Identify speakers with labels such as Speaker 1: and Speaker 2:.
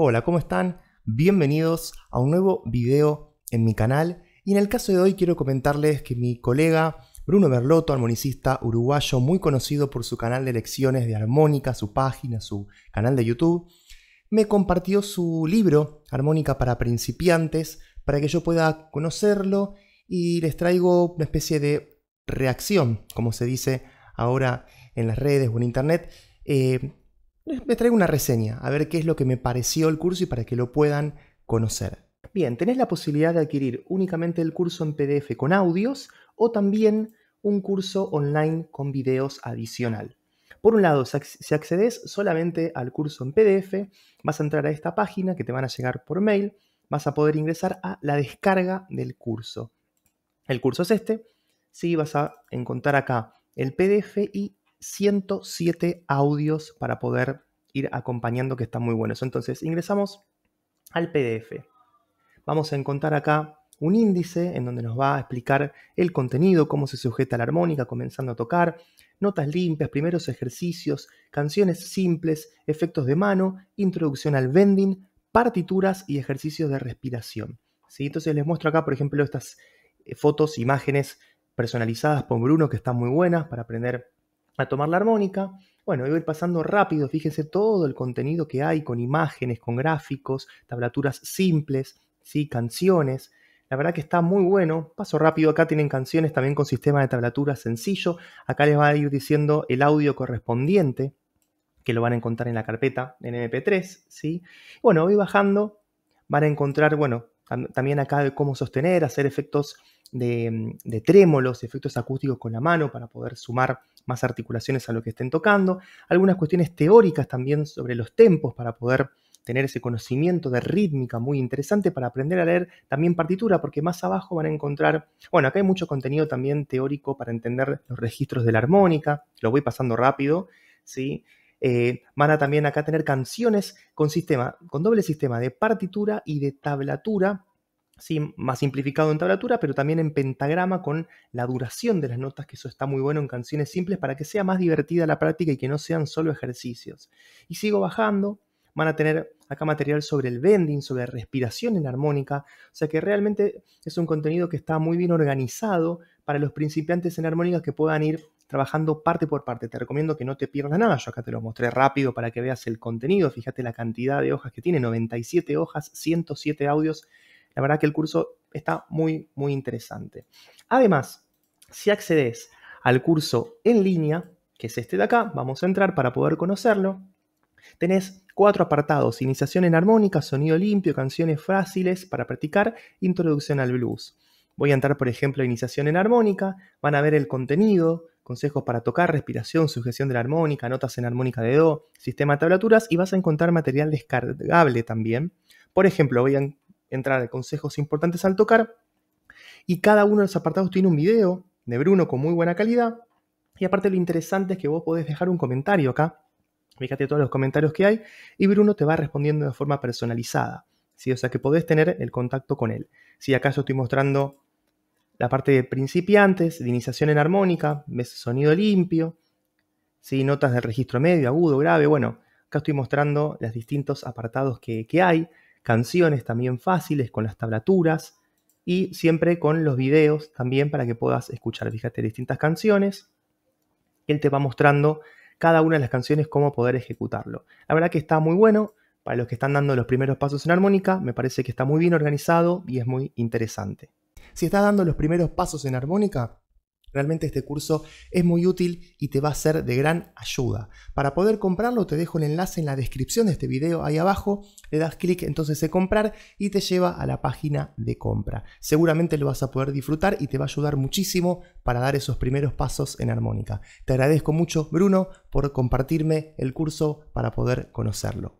Speaker 1: Hola, ¿cómo están? Bienvenidos a un nuevo video en mi canal y en el caso de hoy quiero comentarles que mi colega Bruno Berloto, armonicista uruguayo muy conocido por su canal de lecciones de armónica, su página, su canal de YouTube, me compartió su libro Armónica para principiantes para que yo pueda conocerlo y les traigo una especie de reacción, como se dice ahora en las redes o en internet, eh, les eh, traigo una reseña, a ver qué es lo que me pareció el curso y para que lo puedan conocer. Bien, tenés la posibilidad de adquirir únicamente el curso en PDF con audios o también un curso online con videos adicional. Por un lado, si accedes solamente al curso en PDF, vas a entrar a esta página que te van a llegar por mail, vas a poder ingresar a la descarga del curso. El curso es este, sí, vas a encontrar acá el PDF y 107 audios para poder ir acompañando que están muy buenos. Entonces, ingresamos al PDF. Vamos a encontrar acá un índice en donde nos va a explicar el contenido, cómo se sujeta la armónica comenzando a tocar, notas limpias, primeros ejercicios, canciones simples, efectos de mano, introducción al bending, partituras y ejercicios de respiración. ¿Sí? Entonces les muestro acá, por ejemplo, estas eh, fotos, imágenes personalizadas por Bruno que están muy buenas para aprender a tomar la armónica. Bueno, voy a ir pasando rápido, fíjense todo el contenido que hay con imágenes, con gráficos, tablaturas simples, ¿sí? canciones. La verdad que está muy bueno. Paso rápido, acá tienen canciones también con sistema de tablatura sencillo. Acá les va a ir diciendo el audio correspondiente, que lo van a encontrar en la carpeta en MP3, ¿sí? Bueno, voy bajando, van a encontrar, bueno, también acá de cómo sostener, hacer efectos de, de trémolos, efectos acústicos con la mano para poder sumar más articulaciones a lo que estén tocando, algunas cuestiones teóricas también sobre los tempos para poder tener ese conocimiento de rítmica muy interesante para aprender a leer también partitura, porque más abajo van a encontrar, bueno, acá hay mucho contenido también teórico para entender los registros de la armónica, lo voy pasando rápido, ¿sí? Eh, van a también acá tener canciones con sistema, con doble sistema de partitura y de tablatura sí, más simplificado en tablatura, pero también en pentagrama con la duración de las notas, que eso está muy bueno en canciones simples para que sea más divertida la práctica y que no sean solo ejercicios. Y sigo bajando, van a tener acá material sobre el bending, sobre respiración en armónica, o sea que realmente es un contenido que está muy bien organizado para los principiantes en armónica que puedan ir trabajando parte por parte. Te recomiendo que no te pierdas nada. Yo acá te lo mostré rápido para que veas el contenido. Fíjate la cantidad de hojas que tiene, 97 hojas, 107 audios la verdad que el curso está muy, muy interesante. Además, si accedes al curso en línea, que es este de acá, vamos a entrar para poder conocerlo. Tenés cuatro apartados, iniciación en armónica, sonido limpio, canciones fáciles para practicar, introducción al blues. Voy a entrar, por ejemplo, a iniciación en armónica, van a ver el contenido, consejos para tocar, respiración, sujeción de la armónica, notas en armónica de do, sistema de tablaturas y vas a encontrar material descargable también. Por ejemplo, voy a entrar a consejos importantes al tocar. Y cada uno de los apartados tiene un video de Bruno con muy buena calidad. Y aparte lo interesante es que vos podés dejar un comentario acá. Fíjate todos los comentarios que hay y Bruno te va respondiendo de forma personalizada. ¿sí? O sea que podés tener el contacto con él. Si acá yo estoy mostrando la parte de principiantes, de iniciación en armónica, ves sonido limpio, si notas del registro medio, agudo, grave. Bueno, acá estoy mostrando los distintos apartados que hay canciones también fáciles con las tablaturas y siempre con los videos también para que puedas escuchar, fíjate, distintas canciones. Él te va mostrando cada una de las canciones cómo poder ejecutarlo. La verdad que está muy bueno, para los que están dando los primeros pasos en armónica, me parece que está muy bien organizado y es muy interesante. Si estás dando los primeros pasos en armónica, Realmente este curso es muy útil y te va a ser de gran ayuda. Para poder comprarlo te dejo el enlace en la descripción de este video ahí abajo, le das clic entonces en comprar y te lleva a la página de compra. Seguramente lo vas a poder disfrutar y te va a ayudar muchísimo para dar esos primeros pasos en armónica. Te agradezco mucho Bruno por compartirme el curso para poder conocerlo.